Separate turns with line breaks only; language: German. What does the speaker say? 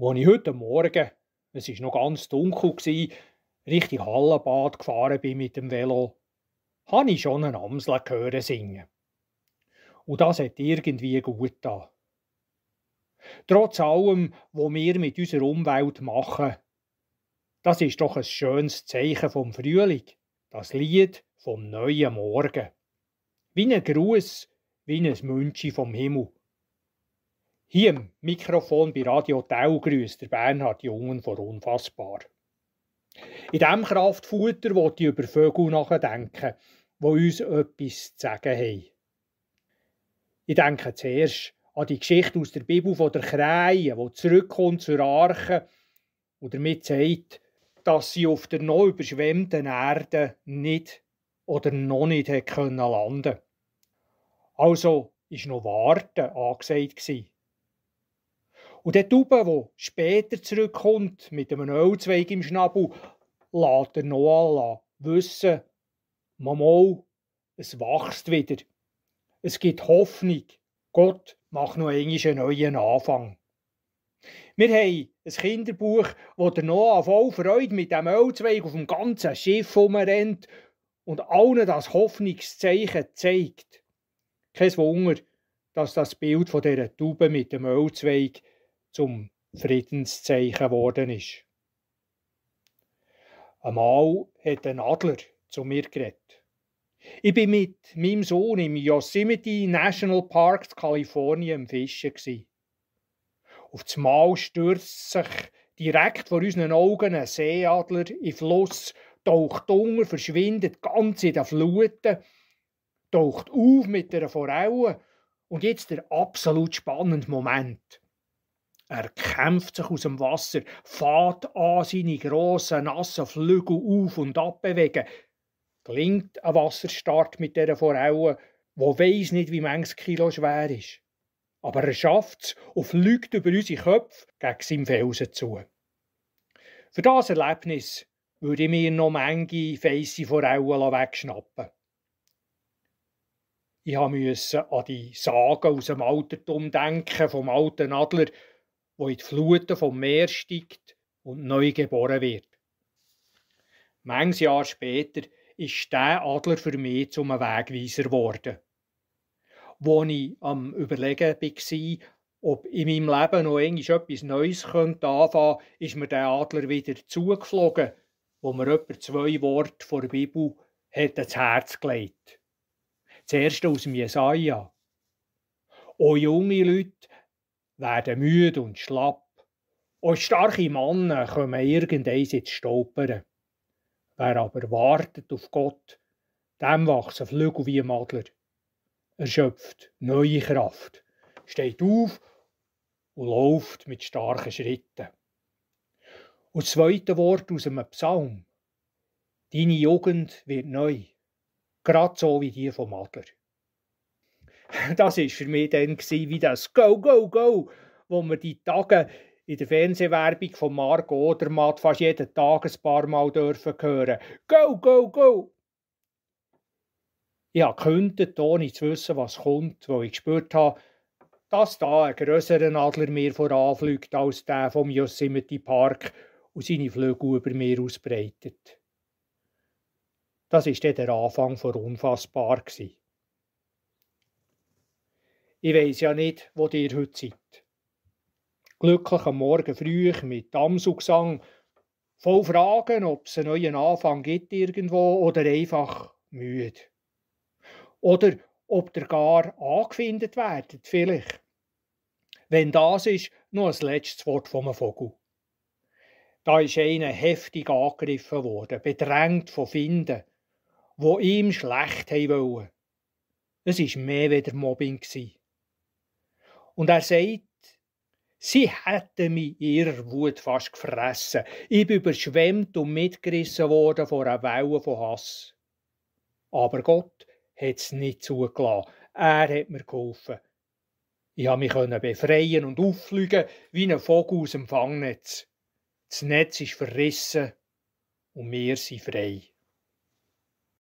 Als ich heute Morgen, es war noch ganz dunkel, gewesen, Richtung Hallenbad gefahren bin mit dem Velo, habe ich schon einen Amsel hören singen. Und das hat irgendwie gut da. Trotz allem, was wir mit unserer Umwelt machen, das ist doch ein schönes Zeichen vom Frühling, das Lied vom neuen Morgen. Wie ein Gruß, wie ein Münchi vom Himmel. Hier im Mikrofon bei Radio Tau grüßt der Bernhard Jungen vor Unfassbar. In diesem Kraftfutter will ich über Vögel nachdenken, die uns etwas zu sagen haben. Ich denke zuerst an die Geschichte aus der Bibel von der Krähe, die zurückkommt zur Arche und damit sagt, dass sie auf der neu überschwemmten Erde nicht oder noch nicht landen können. Also ist noch Warten angesagt. Gewesen. Und der Tube, der später zurückkommt, mit einem Ölzweig im Schnabel, lässt der Noah wissen, Mama, es wächst wieder. Es gibt Hoffnung. Gott macht noch einen neuen Anfang. Wir haben ein Kinderbuch, wo der Noah voll Freude mit dem Ölzweig auf dem ganzen Schiff rumrennt und allen das Hoffnungszeichen zeigt. Kein Wunder, dass das Bild von dieser Taube mit dem Ölzweig zum Friedenszeichen geworden ist. Einmal hat ein Adler zu mir geredet. Ich bin mit meinem Sohn im Yosemite National Park in Kalifornien im Fischen. Auf das Mal stürzt sich direkt vor unseren Augen ein Seeadler im Fluss, taucht unter, verschwindet ganz in den Fluten, taucht auf mit einer Forelle und jetzt der absolut spannende Moment. Er kämpft sich aus dem Wasser, fährt an, seine grossen, nassen Flügel auf und ab bewegen. Gelingt ein Wasserstart mit dieser Forelle, wo weiss nicht, wie manches Kilo schwer ist. Aber er schafft es und fliegt über unsere Köpfe gegen seinen Felsen zu. Für das Erlebnis würde ich mir noch manche feisse Forellen wegschnappen. Ich musste an die Sagen aus dem Altertum denken, vom alten Adler, wo in die Fluten vom Meer steigt und neu geboren wird. Manches Jahr später ist der Adler für mich zum Wegweiser geworden. Wo ich am Überlegen war, ob in meinem Leben noch etwas Neues anfangen könnte, ist mir der Adler wieder zugeflogen, wo mir etwa zwei Worte vor der Bibel hat ins Herz gelegt. Das erste aus Jesaja. O junge Leute, werden müde und schlapp. Und starke Männer kommen irgendeins ins Stolpern. Wer aber wartet auf Gott, dem wachsen Flügel wie ein Adler. Er schöpft neue Kraft, steht auf und läuft mit starken Schritten. Und das zweite Wort aus einem Psalm. Deine Jugend wird neu, gerade so wie die vom Adler. Das war für mich dann wie das Go, Go, Go, wo wir die Tage in der Fernsehwerbung von Marco Odermatt fast jeden Tag ein paar Mal dürfen hören. Go, Go, Go! Ich habe gekündigt, ohne zu wissen, was kommt, wo ich gespürt habe, dass da ein grösserer Adler mir voranfliegt als der vom Yosemite Park und seine Flügel über mir ausbreitet. Das war dann der Anfang von Unfassbar. Gewesen. Ich weiß ja nicht, wo ihr heute seid. Glücklich am Morgen früh mit Damsugesang, voll Fragen, ob es einen neuen Anfang gibt irgendwo oder einfach müde. Oder ob der gar angefindet werdet, vielleicht. Wenn das ist, noch ein letztes Wort vom Vogel. Da ist einer heftig angegriffen worden, bedrängt von Finden, wo ihm schlecht haben wollen. Es war mehr wie der Mobbing. Gewesen. Und er sagt, sie hätten mich in ihrer Wut fast gefressen. Ich bin überschwemmt und mitgerissen worden von einer Welle von Hass. Aber Gott hat es nicht zugelassen. Er hat mir geholfen. Ich habe mich befreien und auffliegen wie ein Vogel aus dem Fangnetz. Das Netz ist verrissen und wir sind frei.